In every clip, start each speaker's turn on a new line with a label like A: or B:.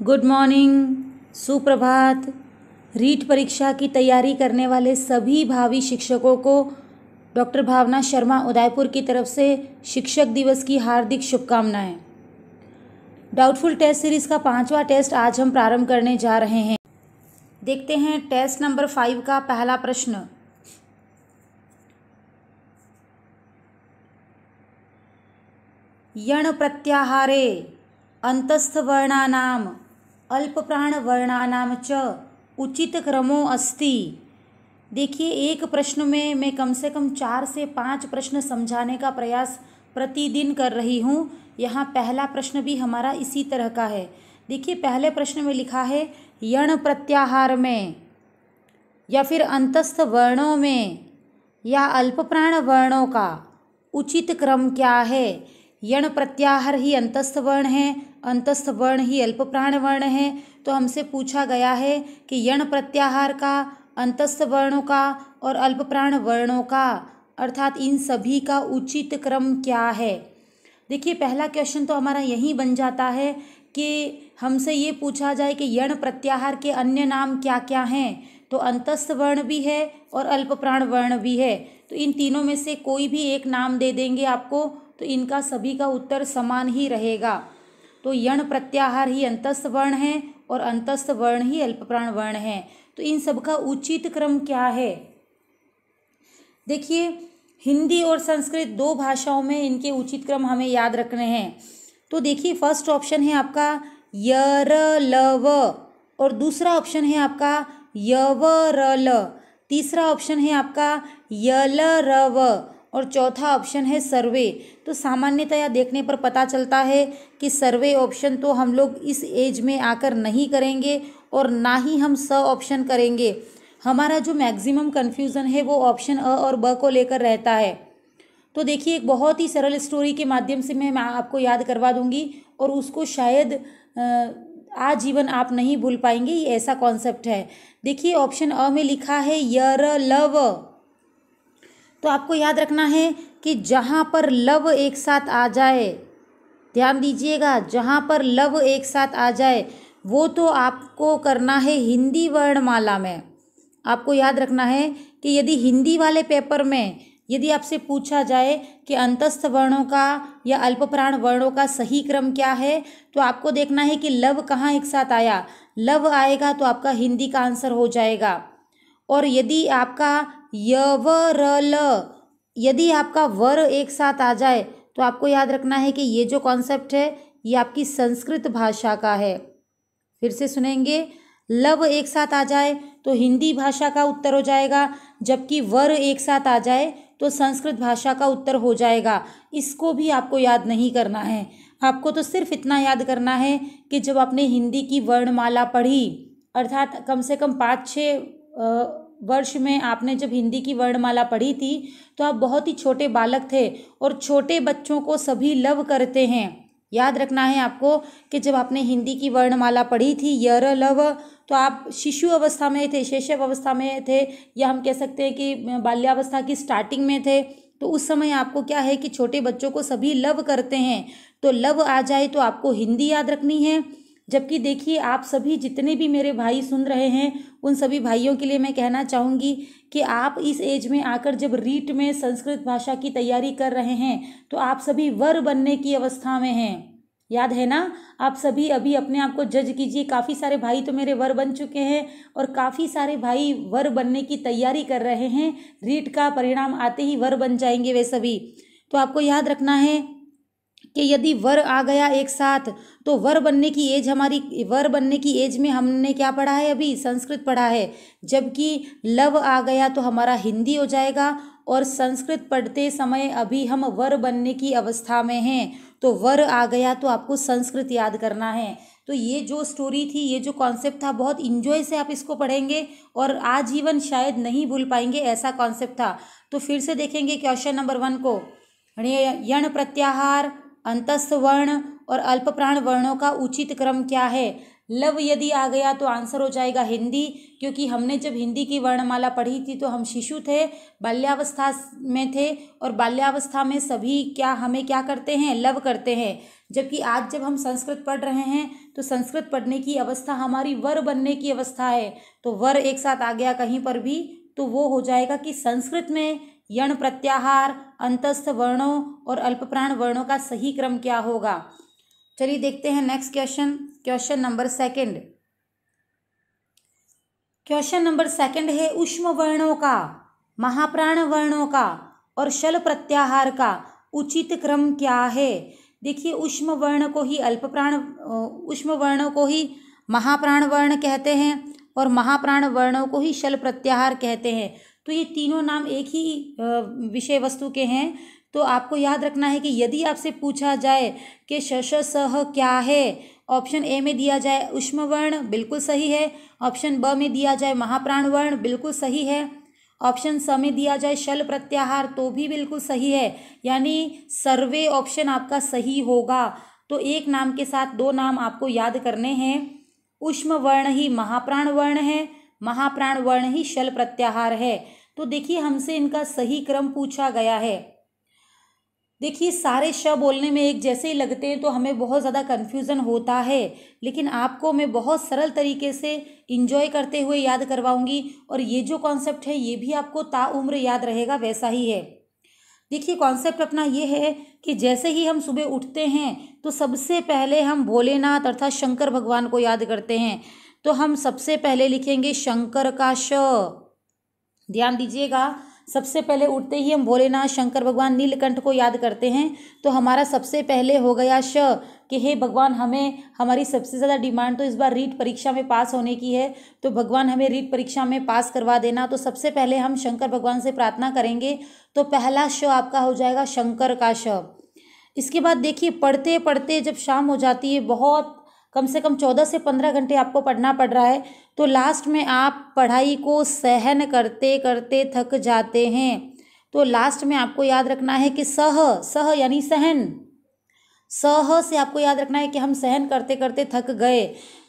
A: good morning सुप्रभात रीट परीक्षा की तैयारी करने वाले सभी भावी शिक्षकों को डॉक्टर भावना शर्मा उदयपुर की तरफ से शिक्षक दिवस की हार्दिक शुभकामनाएं डाउटफुल टेस्ट सीरीज़ का पांचवा टेस्ट आज हम प्रारंभ करने जा रहे हैं देखते हैं टेस्ट नंबर फाइव का पहला प्रश्न यण प्रत्याहारे अंतस्थ वर्णानाम अल्पप्राणवर्णानाम च उचित क्रमो अस्ति देखिए एक प्रश्न में मैं कम से कम चार से पाँच प्रश्न समझाने का प्रयास प्रतिदिन कर रही हूँ यहाँ पहला प्रश्न भी हमारा इसी तरह का है देखिए पहले प्रश्न में लिखा है यण प्रत्याहार में या फिर अंतस्थ वर्णों में या अल्पप्राण वर्णों का उचित क्रम क्या है यण प्रत्याहार ही अंतस्थ वर्ण है अंतस्थ वर्ण ही अल्प प्राण वर्ण है तो हमसे पूछा गया है कि यण प्रत्याहार का अंतस्थ वर्णों का और अल्प प्राण वर्णों का अर्थात इन सभी का उचित क्रम क्या है देखिए पहला क्वेश्चन तो हमारा यही बन जाता है कि हमसे ये पूछा जाए कि यण प्रत्याहार के अन्य नाम क्या क्या हैं तो अंतस्थ वर्ण भी है और अल्प प्राण वर्ण भी है तो इन तीनों में से कोई भी एक नाम दे देंगे आपको तो इनका सभी का उत्तर समान ही रहेगा तो यण प्रत्याहार ही अंतस्थ वर्ण है और अंतस्थ वर्ण ही अल्पप्राण वर्ण है तो इन सब का उचित क्रम क्या है देखिए हिंदी और संस्कृत दो भाषाओं में इनके उचित क्रम हमें याद रखने हैं तो देखिए फर्स्ट ऑप्शन है आपका यर लव और दूसरा ऑप्शन है आपका यव रल तीसरा ऑप्शन है आपका यल रव और चौथा ऑप्शन है सर्वे तो सामान्यतया देखने पर पता चलता है कि सर्वे ऑप्शन तो हम लोग इस एज में आकर नहीं करेंगे और ना ही हम स ऑप्शन करेंगे हमारा जो मैक्सिमम कन्फ्यूज़न है वो ऑप्शन अ और ब को लेकर रहता है तो देखिए एक बहुत ही सरल स्टोरी के माध्यम से मैं आपको याद करवा दूँगी और उसको शायद आजीवन आप नहीं भूल पाएंगे ये ऐसा कॉन्सेप्ट है देखिए ऑप्शन अ में लिखा है यर लव तो आपको याद रखना है कि जहाँ पर लव एक साथ आ जाए ध्यान दीजिएगा जहाँ पर लव एक साथ आ जाए वो तो आपको करना है हिंदी वर्णमाला में आपको याद रखना है कि यदि हिंदी वाले पेपर में यदि आपसे पूछा जाए कि अंतस्थ वर्णों का या अल्पप्राण वर्णों का सही क्रम क्या है तो आपको देखना है कि लव कहाँ एक साथ आया लव आएगा तो आपका हिंदी का आंसर हो जाएगा और यदि आपका यवरल यदि आपका वर एक साथ आ जाए तो आपको याद रखना है कि ये जो कॉन्सेप्ट है ये आपकी संस्कृत भाषा का है फिर से सुनेंगे लव एक साथ आ जाए तो हिंदी भाषा का उत्तर हो जाएगा जबकि वर एक साथ आ जाए तो संस्कृत भाषा का उत्तर हो जाएगा इसको भी आपको याद नहीं करना है आपको तो सिर्फ इतना याद करना है कि जब आपने हिंदी की वर्णमाला पढ़ी अर्थात कम से कम पाँच छः वर्ष में आपने जब हिंदी की वर्णमाला पढ़ी थी तो आप बहुत ही छोटे बालक थे और छोटे बच्चों को सभी लव करते हैं याद रखना है आपको कि जब आपने हिंदी की वर्णमाला पढ़ी थी यर लव तो आप शिशु अवस्था में थे शैशव अवस्था में थे या हम कह सकते हैं कि बाल्यावस्था की स्टार्टिंग में थे तो उस समय आपको क्या है कि छोटे बच्चों को सभी लव करते हैं तो लव आ जाए तो आपको हिंदी याद रखनी है जबकि देखिए आप सभी जितने भी मेरे भाई सुन रहे हैं उन सभी भाइयों के लिए मैं कहना चाहूँगी कि आप इस एज में आकर जब रीट में संस्कृत भाषा की तैयारी कर रहे हैं तो आप सभी वर बनने की अवस्था में हैं याद है ना आप सभी अभी अपने आप को जज कीजिए काफ़ी सारे भाई तो मेरे वर बन चुके हैं और काफ़ी सारे भाई वर बनने की तैयारी कर रहे हैं रीट का परिणाम आते ही वर बन जाएंगे वे सभी तो आपको याद रखना है कि यदि वर आ गया एक साथ तो वर बनने की एज हमारी वर बनने की एज में हमने क्या पढ़ा है अभी संस्कृत पढ़ा है जबकि लव आ गया तो हमारा हिंदी हो जाएगा और संस्कृत पढ़ते समय अभी हम वर बनने की अवस्था में हैं तो वर आ गया तो आपको संस्कृत याद करना है तो ये जो स्टोरी थी ये जो कॉन्सेप्ट था बहुत इन्जॉय से आप इसको पढ़ेंगे और आजीवन शायद नहीं भूल पाएंगे ऐसा कॉन्सेप्ट था तो फिर से देखेंगे क्वेश्चन नंबर वन को यण प्रत्याहार अंतस्थ वर्ण और अल्पप्राण वर्णों का उचित क्रम क्या है लव यदि आ गया तो आंसर हो जाएगा हिंदी क्योंकि हमने जब हिंदी की वर्णमाला पढ़ी थी तो हम शिशु थे बाल्यावस्था में थे और बाल्यावस्था में सभी क्या हमें क्या करते हैं लव करते हैं जबकि आज जब हम संस्कृत पढ़ रहे हैं तो संस्कृत पढ़ने की अवस्था हमारी वर बनने की अवस्था है तो वर एक साथ आ गया कहीं पर भी तो वो हो जाएगा कि संस्कृत में यण प्रत्याहार अंतस्थ वर्णों और अल्पप्राण वर्णों का सही क्रम क्या होगा चलिए देखते हैं next question question number second question number second है उष्म वर्णों का महाप्राण वर्णों का और शल प्रत्याहार का उचित क्रम क्या है देखिए उष्म वर्ण को ही अल्प प्राण उष्म वर्णों को ही महाप्राण वर्ण कहते हैं और महाप्राण वर्णों को ही शल प्रत्याहार कहते हैं तो ये तीनों नाम एक ही विषय वस्तु के हैं तो आपको याद रखना है कि यदि आपसे पूछा जाए कि शश सह क्या है ऑप्शन ए में दिया जाए उष्मवर्ण बिल्कुल सही है ऑप्शन ब में दिया जाए महाप्राण वर्ण बिल्कुल सही है ऑप्शन स में दिया जाए शल प्रत्याहार तो भी बिल्कुल सही है यानी सर्वे ऑप्शन आपका सही होगा तो एक नाम के साथ दो नाम आपको याद करने हैं उष्मवर्ण ही महाप्राण वर्ण है महाप्राण वर्ण ही शल प्रत्याहार है तो देखिए हमसे इनका सही क्रम पूछा गया है देखिए सारे श बोलने में एक जैसे ही लगते हैं तो हमें बहुत ज़्यादा कन्फ्यूज़न होता है लेकिन आपको मैं बहुत सरल तरीके से इंजॉय करते हुए याद करवाऊंगी और ये जो कॉन्सेप्ट है ये भी आपको ताउम्र याद रहेगा वैसा ही है देखिए कॉन्सेप्ट अपना ये है कि जैसे ही हम सुबह उठते हैं तो सबसे पहले हम भोलेनाथ अर्थात शंकर भगवान को याद करते हैं तो हम सबसे पहले लिखेंगे शंकर का श ध्यान दीजिएगा सबसे पहले उठते ही हम भोलेनाथ शंकर भगवान नीलकंठ को याद करते हैं तो हमारा सबसे पहले हो गया श कि हे भगवान हमें हमारी सबसे ज़्यादा डिमांड तो इस बार रीट परीक्षा में पास होने की है तो भगवान हमें रीट परीक्षा में पास करवा देना तो सबसे पहले हम शंकर भगवान से प्रार्थना करेंगे तो पहला श आपका हो जाएगा शंकर का श इसके बाद देखिए पढ़ते पढ़ते जब शाम हो जाती है बहुत कम से कम चौदह से पंद्रह घंटे आपको पढ़ना पड़ रहा है तो लास्ट में आप पढ़ाई को सहन करते करते थक जाते हैं तो लास्ट में आपको याद रखना है कि सह सह यानी सहन सह से आपको याद रखना है कि हम सहन करते करते थक गए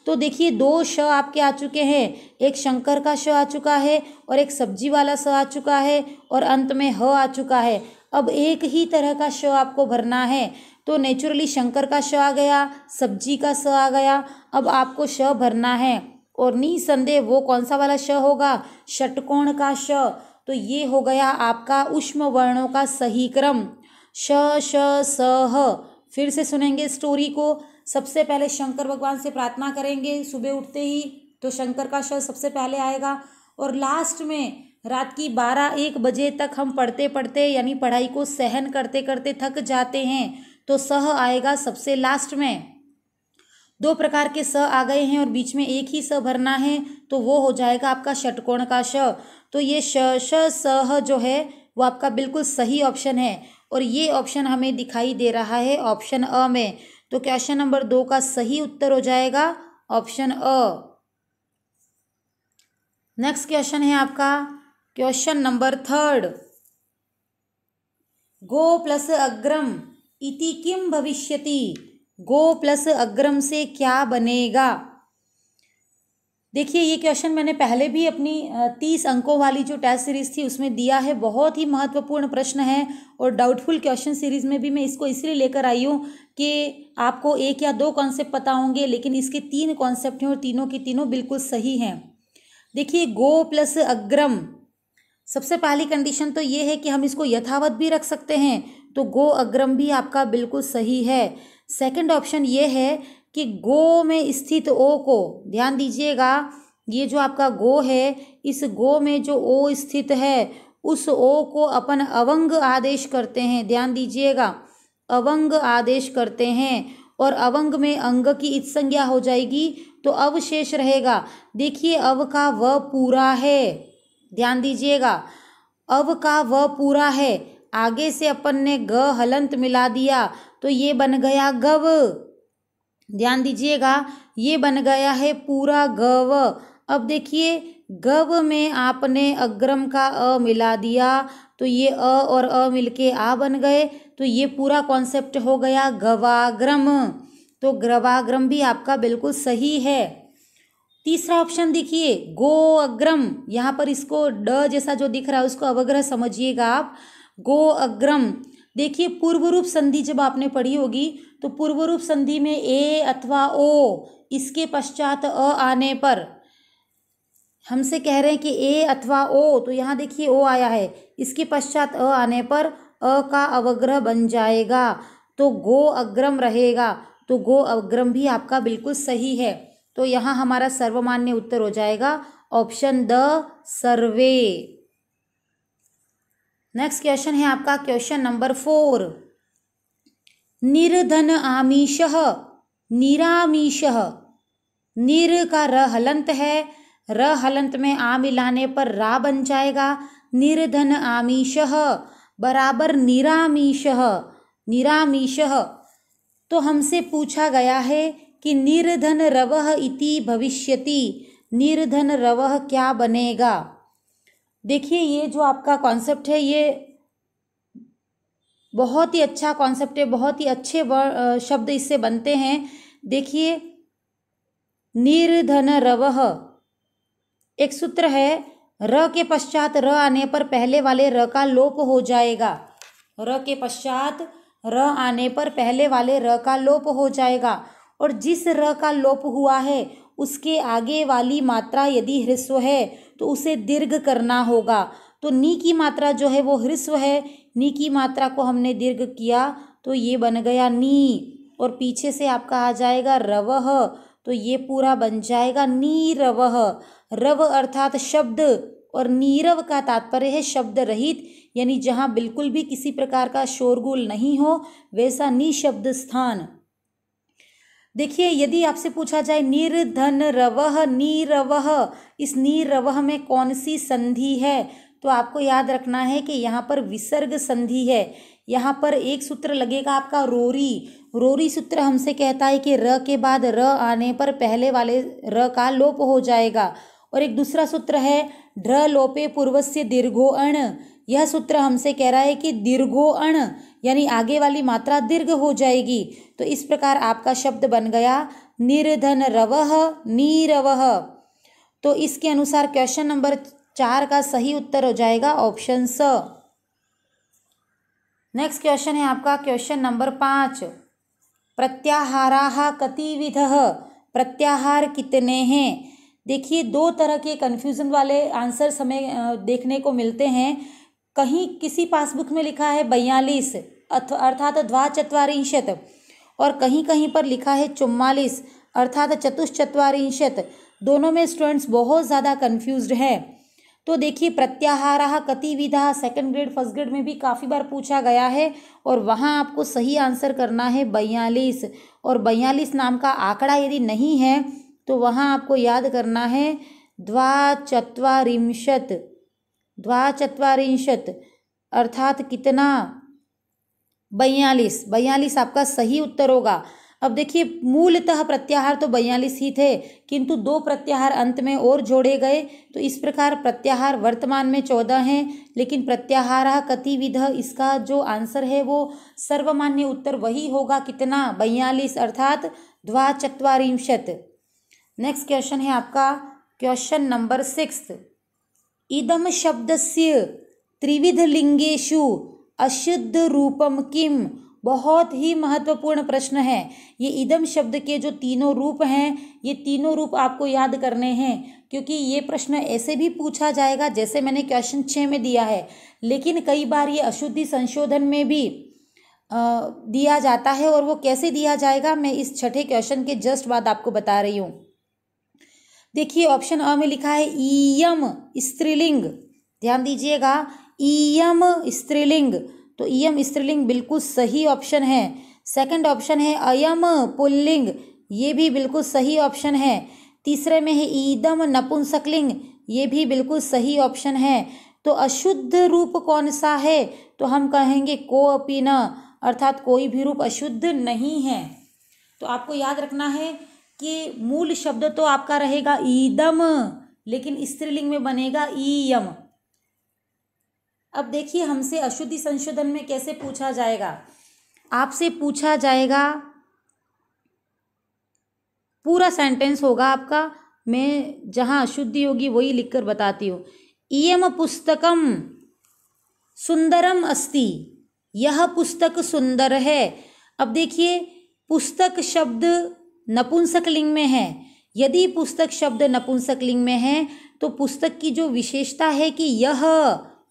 A: तो देखिए दो श आपके आ चुके हैं एक शंकर का श आ चुका है और एक सब्जी वाला स आ चुका है और अंत में ह आ चुका है अब एक ही तरह का श आपको भरना है तो नेचुरली शंकर का श आ गया सब्जी का स आ गया अब आपको श भरना है और निसंदेह वो कौन सा वाला श होगा षटकोण का श तो ये हो गया आपका उष्म वर्णों का सही क्रम श श सह फिर से सुनेंगे स्टोरी को सबसे पहले शंकर भगवान से प्रार्थना करेंगे सुबह उठते ही तो शंकर का श सबसे पहले आएगा और लास्ट में रात की बारह एक बजे तक हम पढ़ते पढ़ते यानी पढ़ाई को सहन करते करते थक जाते हैं तो सह आएगा सबसे लास्ट में दो प्रकार के स आ गए हैं और बीच में एक ही स भरना है तो वो हो जाएगा आपका षटकोण का श तो ये श श सह जो है वो आपका बिल्कुल सही ऑप्शन है और ये ऑप्शन हमें दिखाई दे रहा है ऑप्शन अ में तो क्वेश्चन नंबर दो का सही उत्तर हो जाएगा ऑप्शन अ नेक्स्ट क्वेश्चन है आपका क्वेश्चन नंबर थर्ड गो प्लस अग्रम इति किम भविष्यति गो प्लस अग्रम से क्या बनेगा देखिए ये क्वेश्चन मैंने पहले भी अपनी तीस अंकों वाली जो टेस्ट सीरीज थी उसमें दिया है बहुत ही महत्वपूर्ण प्रश्न है और डाउटफुल क्वेश्चन सीरीज में भी मैं इसको इसलिए लेकर आई हूँ कि आपको एक या दो कॉन्सेप्ट पता होंगे लेकिन इसके तीन कॉन्सेप्ट हैं और तीनों के तीनों बिल्कुल सही हैं देखिए गो प्लस अग्रम सबसे पहली कंडीशन तो ये है कि हम इसको यथावत भी रख सकते हैं तो गो अग्रम भी आपका बिल्कुल सही है सेकंड ऑप्शन ये है कि गो में स्थित ओ को ध्यान दीजिएगा ये जो आपका गो है इस गो में जो ओ स्थित है उस ओ को अपन अवंग आदेश करते हैं ध्यान दीजिएगा अवंग आदेश करते हैं और अवंग में अंग की इत संज्ञा हो जाएगी तो अवशेष रहेगा देखिए अव का व पूरा है ध्यान दीजिएगा अव का व पूरा है आगे से अपन ने ग हलंत मिला दिया तो ये बन गया गव ध्यान दीजिएगा ये बन गया है पूरा गव अब देखिए गव में आपने अग्रम का अ मिला दिया तो ये अ और अ मिलके आ बन गए तो ये पूरा कॉन्सेप्ट हो गया गवाग्रम तो ग्रवाग्रम भी आपका बिल्कुल सही है तीसरा ऑप्शन देखिए गो अग्रम यहाँ पर इसको ड जैसा जो दिख रहा है उसको अवग्रह समझिएगा आप गो अग्रम देखिए पूर्व रूप संधि जब आपने पढ़ी होगी तो पूर्व रूप संधि में ए अथवा ओ इसके पश्चात अ आने पर हमसे कह रहे हैं कि ए अथवा ओ तो यहाँ देखिए ओ आया है इसके पश्चात अ आने पर अ का अवग्रह बन जाएगा तो गो अग्रम रहेगा तो गो अग्रम भी आपका बिल्कुल सही है तो यहाँ हमारा सर्वमान्य उत्तर हो जाएगा ऑप्शन द सर्वे नेक्स्ट क्वेश्चन है आपका क्वेश्चन नंबर फोर निर्धन आमिष निरामिष निर का र हलंत है र हलंत में आ मिलाने पर रा बन जाएगा निर्धन आमिष बराबर निरामिष निरामिष तो हमसे पूछा गया है कि निर्धन रवह इति भविष्यति निर्धन रवह क्या बनेगा देखिए ये जो आपका कॉन्सेप्ट है ये बहुत ही अच्छा कॉन्सेप्ट है बहुत ही अच्छे शब्द इससे बनते हैं देखिए निर्धन रवह एक सूत्र है र के पश्चात र आने पर पहले वाले र का लोप हो जाएगा र के पश्चात र आने पर पहले वाले र का लोप हो जाएगा और जिस र का लोप हुआ है उसके आगे वाली मात्रा यदि ह्रस्व है तो उसे दीर्घ करना होगा तो नी की मात्रा जो है वो ह्रस्व है नी की मात्रा को हमने दीर्घ किया तो ये बन गया नी और पीछे से आपका आ जाएगा रव तो ये पूरा बन जाएगा नीरव रव अर्थात शब्द और नीरव का तात्पर्य है शब्द रहित यानी जहाँ बिल्कुल भी किसी प्रकार का शोरगुल नहीं हो वैसा शब्द स्थान देखिए यदि आपसे पूछा जाए निर्धन रवह नीरवह इस नीरवह में कौन सी संधि है तो आपको याद रखना है कि यहाँ पर विसर्ग संधि है यहाँ पर एक सूत्र लगेगा आपका रोरी रोरी सूत्र हमसे कहता है कि र के बाद र आने पर पहले वाले र का लोप हो जाएगा और एक दूसरा सूत्र है ढ्र लोपे पूर्वस्य दीर्घो अण यह सूत्र हमसे कह रहा है कि दीर्घो अण यानी आगे वाली मात्रा दीर्घ हो जाएगी तो इस प्रकार आपका शब्द बन गया निर्धन रव नीरव तो इसके अनुसार क्वेश्चन नंबर चार का सही उत्तर हो जाएगा ऑप्शन स नेक्स्ट क्वेश्चन है आपका क्वेश्चन नंबर पाँच प्रत्याहारा कतिविध प्रत्याहार कितने हैं देखिए दो तरह के कन्फ्यूज़न वाले आंसर्स हमें देखने को मिलते हैं कहीं किसी पासबुक में लिखा है बयालीस अर्थात द्वाचत्वारिंशत और कहीं कहीं पर लिखा है चुम्वालीस अर्थात चतुश्चत्वारिंशत दोनों में स्टूडेंट्स बहुत ज़्यादा कन्फ्यूज हैं तो देखिए प्रत्याहारा कतिविधा सेकेंड ग्रेड फर्स्ट ग्रेड में भी काफ़ी बार पूछा गया है और वहाँ आपको सही आंसर करना है बयालीस और बयालीस नाम का आंकड़ा यदि नहीं है तो वहाँ आपको याद करना है द्वा चत्वारिंशत द्वाचत्वारिंशत अर्थात कितना बयालीस बयालीस आपका सही उत्तर होगा अब देखिए मूलतः प्रत्याहार तो बयालीस ही थे किंतु दो प्रत्याहार अंत में और जोड़े गए तो इस प्रकार प्रत्याहार वर्तमान में चौदह हैं लेकिन प्रत्याहार कतिविध इसका जो आंसर है वो सर्वमान्य उत्तर वही होगा कितना बयालीस अर्थात द्वा नेक्स्ट क्वेश्चन है आपका क्वेश्चन नंबर सिक्स शब्द से त्रिविध लिंगेशु अशुद्ध रूपम किम बहुत ही महत्वपूर्ण प्रश्न है ये इदम शब्द के जो तीनों रूप हैं ये तीनों रूप आपको याद करने हैं क्योंकि ये प्रश्न ऐसे भी पूछा जाएगा जैसे मैंने क्वेश्चन छः में दिया है लेकिन कई बार ये अशुद्धि संशोधन में भी दिया जाता है और वो कैसे दिया जाएगा मैं इस छठे क्वेश्चन के जस्ट बाद आपको बता रही हूँ देखिए ऑप्शन अ में लिखा है ईयम स्त्रीलिंग ध्यान दीजिएगा ईयम स्त्रीलिंग तो ईयम स्त्रीलिंग बिल्कुल सही ऑप्शन है सेकंड ऑप्शन है अयम पुल्लिंग ये भी बिल्कुल सही ऑप्शन है तीसरे में है ईदम नपुंसकलिंग ये भी बिल्कुल सही ऑप्शन है तो अशुद्ध रूप कौन सा है तो हम कहेंगे को अपीना अर्थात कोई भी रूप अशुद्ध नहीं है तो आपको याद रखना है कि मूल शब्द तो आपका रहेगा ईदम लेकिन स्त्रीलिंग में बनेगा ईयम अब देखिए हमसे अशुद्धि संशोधन में कैसे पूछा जाएगा आपसे पूछा जाएगा पूरा सेंटेंस होगा आपका मैं जहाँ अशुद्धि होगी वही लिखकर बताती हूँ इम पुस्तकम सुंदरम अस्ति यह पुस्तक सुंदर है अब देखिए पुस्तक शब्द नपुंसकलिंग में है यदि पुस्तक शब्द नपुंसकलिंग में है तो पुस्तक की जो विशेषता है कि यह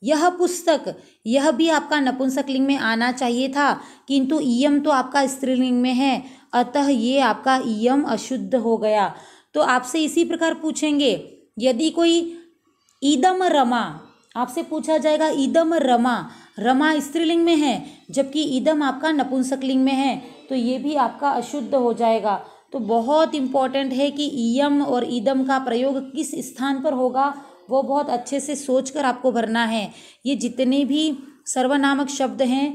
A: यह पुस्तक यह भी आपका नपुंसकलिंग में आना चाहिए था किंतु इम तो आपका स्त्रीलिंग में है अतः ये आपका इम अशुद्ध हो गया तो आपसे इसी प्रकार पूछेंगे यदि कोई ईदम रमा आपसे पूछा जाएगा ईदम रमा रमा स्त्रीलिंग में है जबकि ईदम आपका नपुंसकलिंग में है तो ये भी आपका अशुद्ध हो जाएगा तो बहुत इम्पॉर्टेंट है कि ईयम और ईदम का प्रयोग किस स्थान पर होगा वो बहुत अच्छे से सोच कर आपको भरना है ये जितने भी सर्वनामक शब्द हैं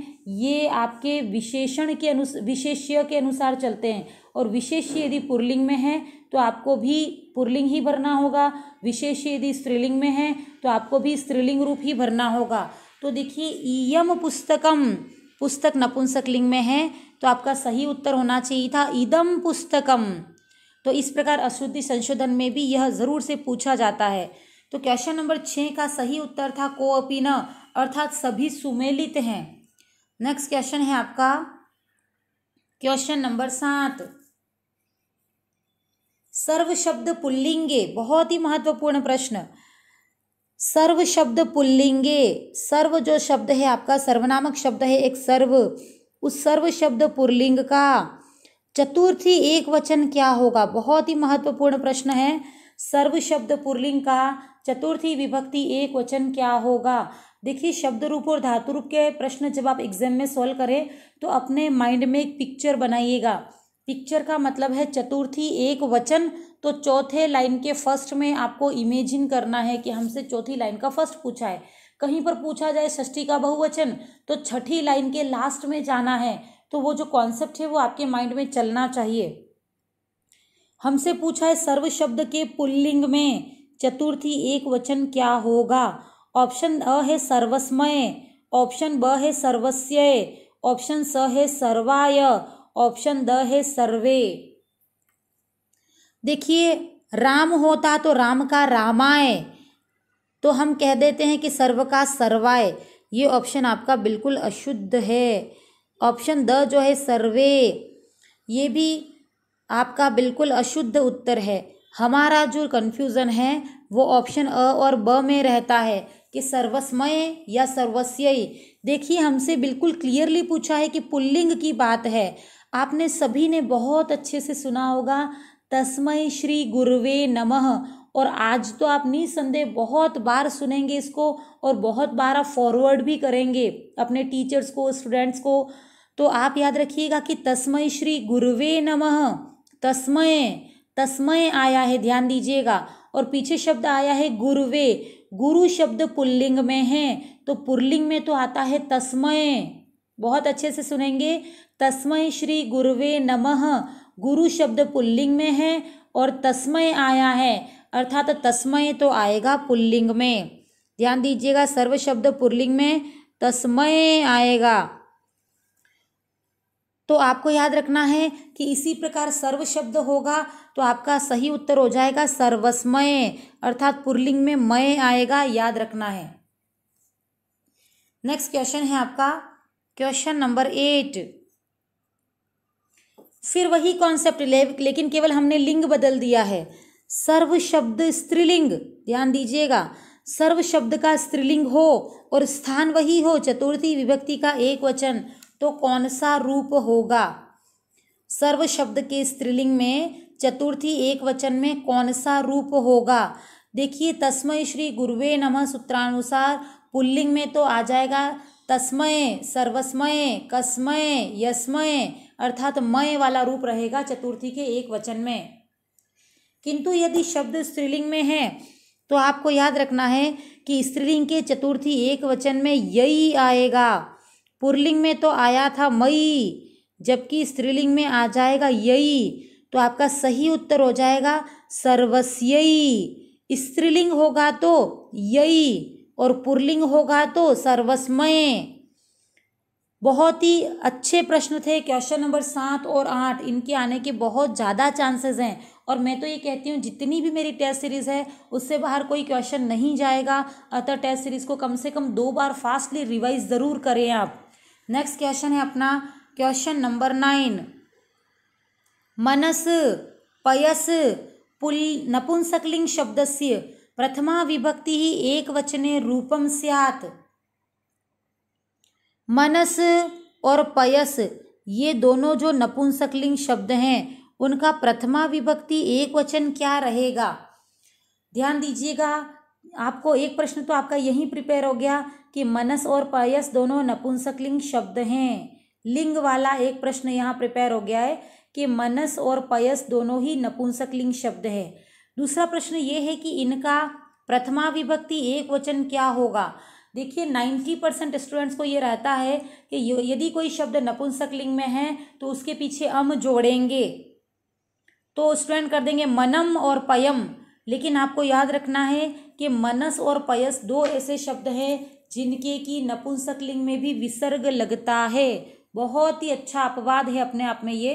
A: ये आपके विशेषण के अनु विशेष्य के अनुसार चलते हैं और विशेष्य यदि पुरलिंग में है तो आपको भी पुरलिंग ही भरना होगा विशेष्य यदि स्त्रीलिंग में है तो आपको भी स्त्रीलिंग रूप ही भरना होगा तो देखिए ईयम पुस्तकम पुस्तक नपुंसकलिंग में है तो आपका सही उत्तर होना चाहिए था इदम पुस्तकम तो इस प्रकार अशुद्धि संशोधन में भी यह ज़रूर से पूछा जाता है तो क्वेश्चन नंबर छः का सही उत्तर था को अपी न अर्थात सभी सुमेलित हैं नेक्स्ट क्वेश्चन है आपका क्वेश्चन नंबर सात सर्व शब्द पुल्लिंगे बहुत ही महत्वपूर्ण प्रश्न सर्व शब्द पुल्लिंगे सर्व जो शब्द है आपका सर्वनामक शब्द है एक सर्व उस सर्व शब्द पुरलिंग का चतुर्थी एक वचन क्या होगा बहुत ही महत्वपूर्ण प्रश्न है सर्व शब्द पुरलिंग का चतुर्थी विभक्ति एक वचन क्या होगा देखिए शब्द रूप और धातु रूप के प्रश्न जब आप एग्जाम में सॉल्व करें तो अपने माइंड में एक पिक्चर बनाइएगा पिक्चर का मतलब है चतुर्थी एक वचन तो चौथे लाइन के फर्स्ट में आपको इमेजिन करना है कि हमसे चौथी लाइन का फर्स्ट पूछा है कहीं पर पूछा जाए षष्ठी का बहुवचन तो छठी लाइन के लास्ट में जाना है तो वो जो कॉन्सेप्ट है वो आपके माइंड में चलना चाहिए हमसे पूछा है सर्व शब्द के पुल्लिंग में चतुर्थी एक वचन क्या होगा ऑप्शन अ है सर्वस्मय ऑप्शन ब है सर्वस्य ऑप्शन स है सर्वाय ऑप्शन द है सर्वे देखिए राम होता तो राम का रामाय तो हम कह देते हैं कि सर्व का सर्वाय ये ऑप्शन आपका बिल्कुल अशुद्ध है ऑप्शन द जो है सर्वे ये भी आपका बिल्कुल अशुद्ध उत्तर है हमारा जो कन्फ्यूज़न है वो ऑप्शन अ और ब में रहता है कि सर्वस्मय या सर्वस्य देखिए हमसे बिल्कुल क्लियरली पूछा है कि पुल्लिंग की बात है आपने सभी ने बहुत अच्छे से सुना होगा तस्मय श्री गुरुवे नमः और आज तो आप निसंदेह बहुत बार सुनेंगे इसको और बहुत बार आप फॉरवर्ड भी करेंगे अपने टीचर्स को स्टूडेंट्स को तो आप याद रखिएगा कि तस्मय श्री गुरुवे नमः तस्मय तस्मय आया है ध्यान दीजिएगा और पीछे शब्द आया है गुरुवे गुरु शब्द पुल्लिंग में है तो पुल्लिंग में तो आता है तस्मय बहुत अच्छे से सुनेंगे तस्मय श्री गुरुवे नमः गुरु शब्द पुल्लिंग में है और तस्मय आया है अर्थात तस्मय तो आएगा पुल्लिंग में ध्यान दीजिएगा सर्व शब्द पुल्लिंग में तस्मय आएगा तो आपको याद रखना है कि इसी प्रकार सर्व शब्द होगा तो आपका सही उत्तर हो जाएगा सर्वस्मय अर्थात पुल्लिंग में मय आएगा याद रखना है नेक्स्ट क्वेश्चन है आपका क्वेश्चन नंबर एट फिर वही कॉन्सेप्ट ले, लेकिन केवल हमने लिंग बदल दिया है सर्व शब्द स्त्रीलिंग ध्यान दीजिएगा सर्व शब्द का स्त्रीलिंग हो और स्थान वही हो चतुर्थी विभक्ति का एक वचन तो कौन सा रूप होगा सर्व शब्द के स्त्रीलिंग में चतुर्थी एक वचन में कौन सा रूप होगा देखिए तस्मय श्री गुरुवे नमः सूत्रानुसार पुल्लिंग में तो आ जाएगा तस्मय सर्वस्मय कस्मय यस्मय अर्थात मय वाला रूप रहेगा चतुर्थी के एक वचन में किंतु यदि शब्द स्त्रीलिंग में है तो आपको याद रखना है कि स्त्रीलिंग के चतुर्थी एक वचन में यई आएगा पुरलिंग में तो आया था मई जबकि स्त्रीलिंग में आ जाएगा यई तो आपका सही उत्तर हो जाएगा सर्वस्यई स्त्रीलिंग होगा तो यई और पुरलिंग होगा तो सर्वस्मय बहुत ही अच्छे प्रश्न थे क्वेश्चन नंबर सात और आठ इनके आने के बहुत ज़्यादा चांसेस हैं और मैं तो ये कहती हूँ जितनी भी मेरी टेस्ट सीरीज़ है उससे बाहर कोई क्वेश्चन नहीं जाएगा अतः टेस्ट सीरीज़ को कम से कम दो बार फास्टली रिवाइज ज़रूर करें आप नेक्स्ट क्वेश्चन है अपना क्वेश्चन नंबर नाइन मनस पयस पुल नपुंसकलिंग शब्द से प्रथमा विभक्ति ही एक वचने रूपम स्यात मनस और पयस ये दोनों जो नपुंसकलिंग शब्द हैं उनका प्रथमा विभक्ति एक वचन क्या रहेगा ध्यान दीजिएगा आपको एक प्रश्न तो आपका यही प्रिपेयर हो गया कि मनस और पयस दोनों नपुंसकलिंग शब्द हैं लिंग वाला एक प्रश्न यहाँ प्रिपेयर हो गया है कि मनस और पयस दोनों ही नपुंसकलिंग शब्द है दूसरा प्रश्न ये है कि इनका प्रथमा विभक्ति एक वचन क्या होगा देखिए नाइन्टी परसेंट स्टूडेंट्स को ये रहता है कि यदि कोई शब्द नपुंसक लिंग में है तो उसके पीछे अम जोड़ेंगे तो स्टूडेंट कर देंगे मनम और पयम लेकिन आपको याद रखना है कि मनस और पयस दो ऐसे शब्द हैं जिनके कि नपुंसक लिंग में भी विसर्ग लगता है बहुत ही अच्छा अपवाद है अपने आप में ये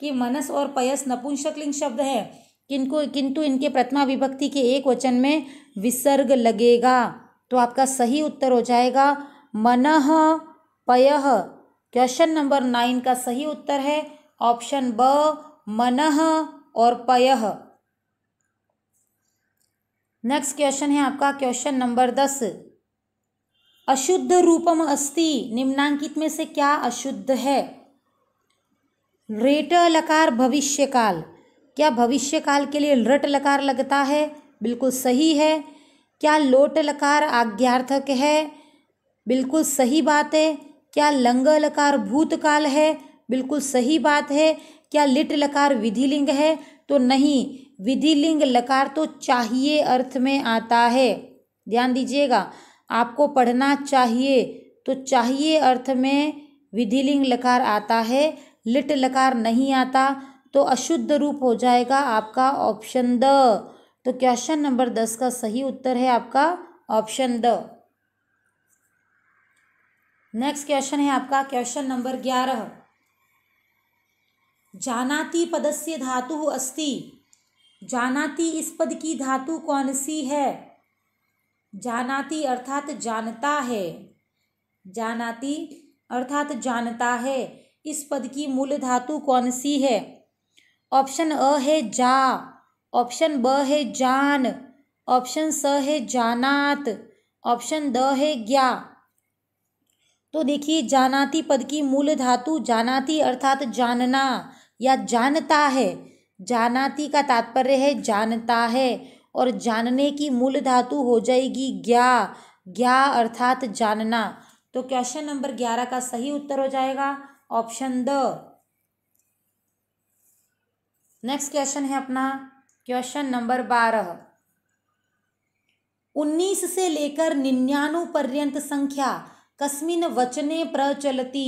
A: कि मनस और पयस नपुंसकलिंग शब्द है किनको किंतु इनके प्रथमा विभक्ति के एक वचन में विसर्ग लगेगा तो आपका सही उत्तर हो जाएगा मन पय क्वेश्चन नंबर नाइन का सही उत्तर है ऑप्शन ब मन और पय नेक्स्ट क्वेश्चन है आपका क्वेश्चन नंबर दस अशुद्ध रूपम अस्ति निम्नांकित में से क्या अशुद्ध है रेट लकार भविष्य काल क्या भविष्य काल के लिए लट लकार लगता है बिल्कुल सही है क्या लोट लकार आज्ञार्थक है बिल्कुल सही बात है क्या लंग लकार भूतकाल है बिल्कुल सही बात है क्या लिट लकार विधिलिंग है तो नहीं विधिलिंग लकार तो चाहिए अर्थ में आता है ध्यान दीजिएगा आपको पढ़ना चाहिए तो चाहिए अर्थ में विधिलिंग लकार आता है लिट लकार नहीं आता तो अशुद्ध रूप हो जाएगा आपका ऑप्शन द तो क्वेश्चन नंबर दस का सही उत्तर है आपका ऑप्शन द नेक्स्ट क्वेश्चन है आपका क्वेश्चन नंबर ग्यारह जानाति पद से धातु अस्ति जानाती इस पद की धातु कौन सी है जानाती अर्थात जानता है जानाती अर्थात जानता है इस पद की मूल धातु कौन सी है ऑप्शन अ है जा ऑप्शन ब है जान ऑप्शन स है जानात ऑप्शन द है ज्ञा तो देखिए जानाती पद की मूल धातु जानाती अर्थात जानना या जानता है जानाती का तात्पर्य है जानता है और जानने की मूल धातु हो जाएगी ज्ञा ज्ञा अर्थात जानना तो क्वेश्चन नंबर ग्यारह का सही उत्तर हो जाएगा ऑप्शन द नेक्स्ट क्वेश्चन है अपना क्वेश्चन नंबर बारह उन्नीस से लेकर निन्यानु पर्यंत संख्या कस्मिन वचने प्रचलती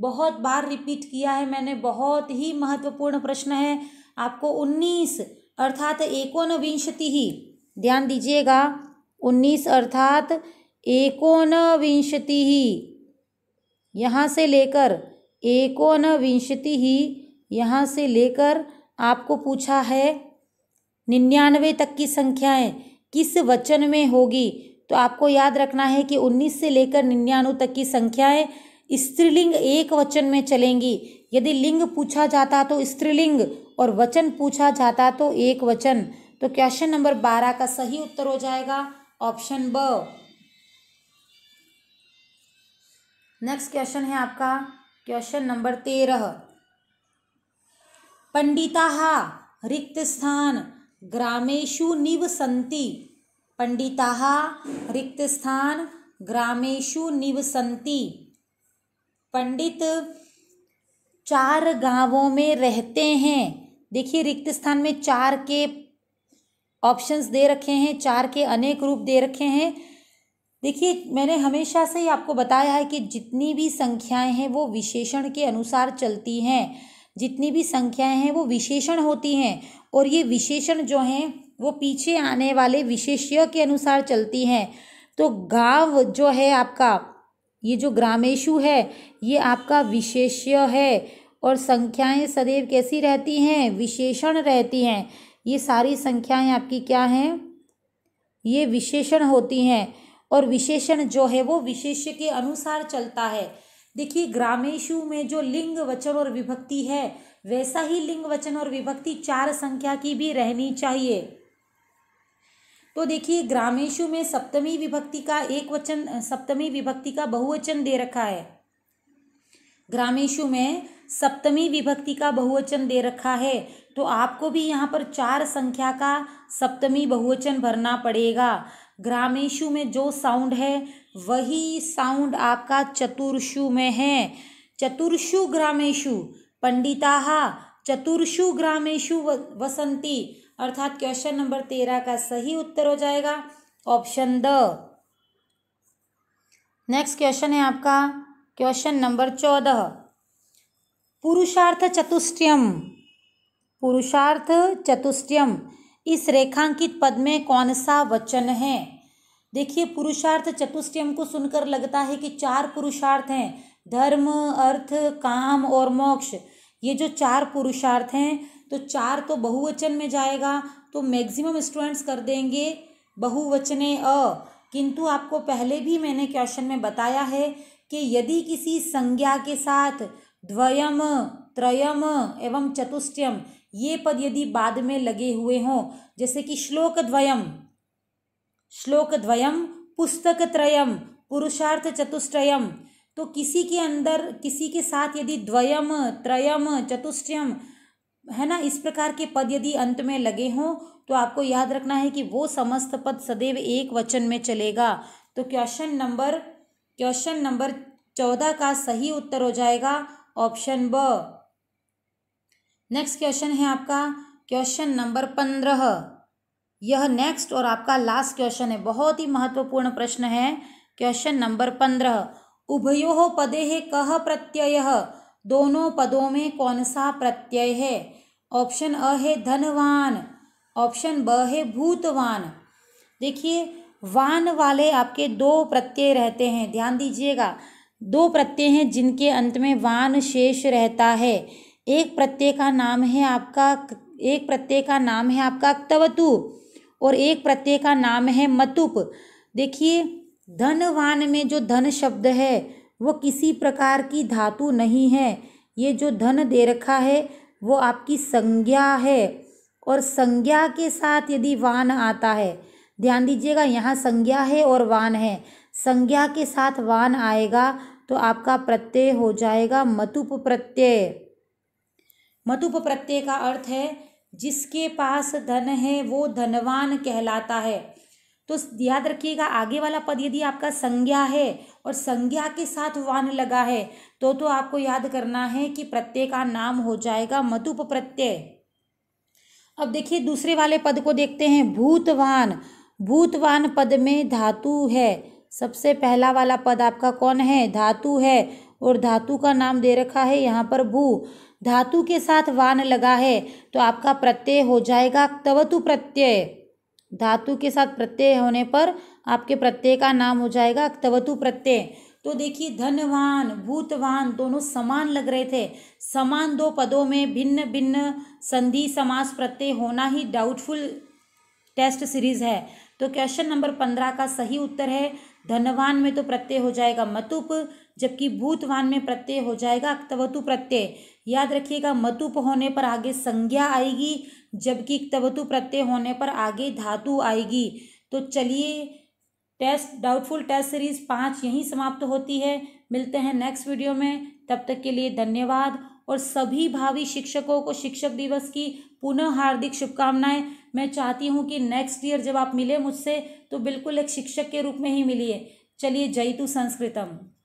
A: बहुत बार रिपीट किया है मैंने बहुत ही महत्वपूर्ण प्रश्न है आपको उन्नीस अर्थात एकोनविंशति ही ध्यान दीजिएगा उन्नीस अर्थात एकोनविंशति ही यहाँ से लेकर एकोनविंशति ही यहाँ से लेकर आपको पूछा है निन्यानवे तक की संख्याएं किस वचन में होगी तो आपको याद रखना है कि उन्नीस से लेकर निन्यानवे तक की संख्याएं स्त्रीलिंग एक वचन में चलेंगी यदि लिंग पूछा जाता तो स्त्रीलिंग और वचन पूछा जाता तो एक वचन तो क्वेश्चन नंबर बारह का सही उत्तर हो जाएगा ऑप्शन ब नेक्स्ट क्वेश्चन है आपका क्वेश्चन नंबर तेरह पंडिता स्थान ग्रामेशु ग्रामेषु निवसन्ति रिक्त स्थान ग्रामेशु निवसन्ति पंडित चार गांवों में रहते हैं देखिए रिक्त स्थान में चार के ऑप्शंस दे रखे हैं चार के अनेक रूप दे रखे हैं देखिए मैंने हमेशा से ही आपको बताया है कि जितनी भी संख्याएं हैं वो विशेषण के अनुसार चलती हैं जितनी भी संख्याएं हैं वो विशेषण होती हैं और ये विशेषण जो हैं वो पीछे आने वाले विशेष्य के अनुसार चलती हैं तो गाँव जो है आपका ये जो ग्रामेशु है ये आपका विशेष्य है और संख्याएं सदैव कैसी रहती हैं विशेषण रहती हैं ये सारी संख्याएं आपकी क्या हैं ये विशेषण होती हैं और विशेषण जो है वो विशेष के अनुसार चलता है देखिए ग्रामेशु में जो लिंग वचन और विभक्ति है वैसा ही लिंग वचन और विभक्ति चार संख्या की भी रहनी चाहिए तो देखिए ग्रामेशु में सप्तमी विभक्ति का एक वचन सप्तमी विभक्ति का बहुवचन दे रखा है ग्रामेशु में सप्तमी विभक्ति का बहुवचन दे रखा है तो आपको भी यहाँ पर चार संख्या का सप्तमी बहुवचन भरना पड़ेगा ग्रामेशु में जो साउंड है वही साउंड आपका चतुर्षु में है चतुर्षु ग्रामेशु पंडिता चतुर्षु ग्रामेशु वसंती अर्थात क्वेश्चन नंबर तेरह का सही उत्तर हो जाएगा ऑप्शन द नेक्स्ट क्वेश्चन है आपका क्वेश्चन नंबर चौदह पुरुषार्थ चतुष्टयम पुरुषार्थ चतुष्टयम इस रेखांकित पद में कौन सा वचन है देखिए पुरुषार्थ चतुष्टयम को सुनकर लगता है कि चार पुरुषार्थ हैं धर्म अर्थ काम और मोक्ष ये जो चार पुरुषार्थ हैं तो चार तो बहुवचन में जाएगा तो मैक्सिमम स्टूडेंट्स कर देंगे बहुवचने अ किंतु आपको पहले भी मैंने क्वेश्चन में बताया है कि यदि किसी संज्ञा के साथ द्वयम त्रयम एवं चतुष्टयम ये पद यदि बाद में लगे हुए हों जैसे कि श्लोक द्वयम श्लोक द्वयम पुस्तक त्रयम पुरुषार्थ चतुष्टयम तो किसी के अंदर किसी के साथ यदि द्वयम त्रयम चतुष्टयम है ना इस प्रकार के पद यदि अंत में लगे हों तो आपको याद रखना है कि वो समस्त पद सदैव एक वचन में चलेगा तो क्वेश्चन नंबर क्वेश्चन नंबर चौदह का सही उत्तर हो जाएगा ऑप्शन ब नेक्स्ट क्वेश्चन है आपका क्वेश्चन नंबर पंद्रह यह नेक्स्ट और आपका लास्ट क्वेश्चन है बहुत ही महत्वपूर्ण प्रश्न है क्वेश्चन नंबर पंद्रह उभयो पदे है कह प्रत्यय दोनों पदों में कौन सा प्रत्यय है ऑप्शन अ है धनवान ऑप्शन ब है भूतवान देखिए वान वाले आपके दो प्रत्यय रहते हैं ध्यान दीजिएगा दो प्रत्यय हैं जिनके अंत में वान शेष रहता है एक प्रत्यय का नाम है आपका एक प्रत्यय का नाम है आपका अक्तवतु और एक प्रत्यय का नाम है मतुप देखिए धनवान में जो धन शब्द है वो किसी प्रकार की धातु नहीं है ये जो धन दे रखा है वो आपकी संज्ञा है और संज्ञा के साथ यदि वान आता है ध्यान दीजिएगा यहाँ संज्ञा है और वान है संज्ञा के साथ वान आएगा तो आपका प्रत्यय हो जाएगा मतुप प्रत्यय मतुप प्रत्यय का अर्थ है जिसके पास धन है वो धनवान कहलाता है तो याद रखिएगा आगे वाला पद यदि आपका संज्ञा है और संज्ञा के साथ वान लगा है तो तो आपको याद करना है कि प्रत्यय का नाम हो जाएगा मतुप प्रत्यय अब देखिए दूसरे वाले पद को देखते हैं भूतवान भूतवान पद में धातु है सबसे पहला वाला पद आपका कौन है धातु है और धातु का नाम दे रखा है यहाँ पर भू धातु के साथ वान लगा है तो आपका प्रत्यय हो जाएगा तवतु प्रत्यय धातु के साथ प्रत्यय होने पर आपके प्रत्यय का नाम हो जाएगा तवतु प्रत्यय तो देखिए धनवान भूतवान दोनों समान लग रहे थे समान दो पदों में भिन्न भिन्न संधि समास प्रत्यय होना ही डाउटफुल टेस्ट सीरीज है तो क्वेश्चन नंबर पंद्रह का सही उत्तर है धनवान में तो प्रत्यय हो जाएगा मतुप जबकि भूतवान में प्रत्यय हो जाएगा अक्तवतु प्रत्यय याद रखिएगा मतुप होने पर आगे संज्ञा आएगी जबकि तवतु प्रत्यय होने पर आगे धातु आएगी तो चलिए टेस्ट डाउटफुल टेस्ट सीरीज पाँच यहीं समाप्त होती है मिलते हैं नेक्स्ट वीडियो में तब तक के लिए धन्यवाद और सभी भावी शिक्षकों को शिक्षक दिवस की पुनः हार्दिक शुभकामनाएं मैं चाहती हूँ कि नेक्स्ट ईयर जब आप मिले मुझसे तो बिल्कुल एक शिक्षक के रूप में ही मिलिए चलिए जय संस्कृतम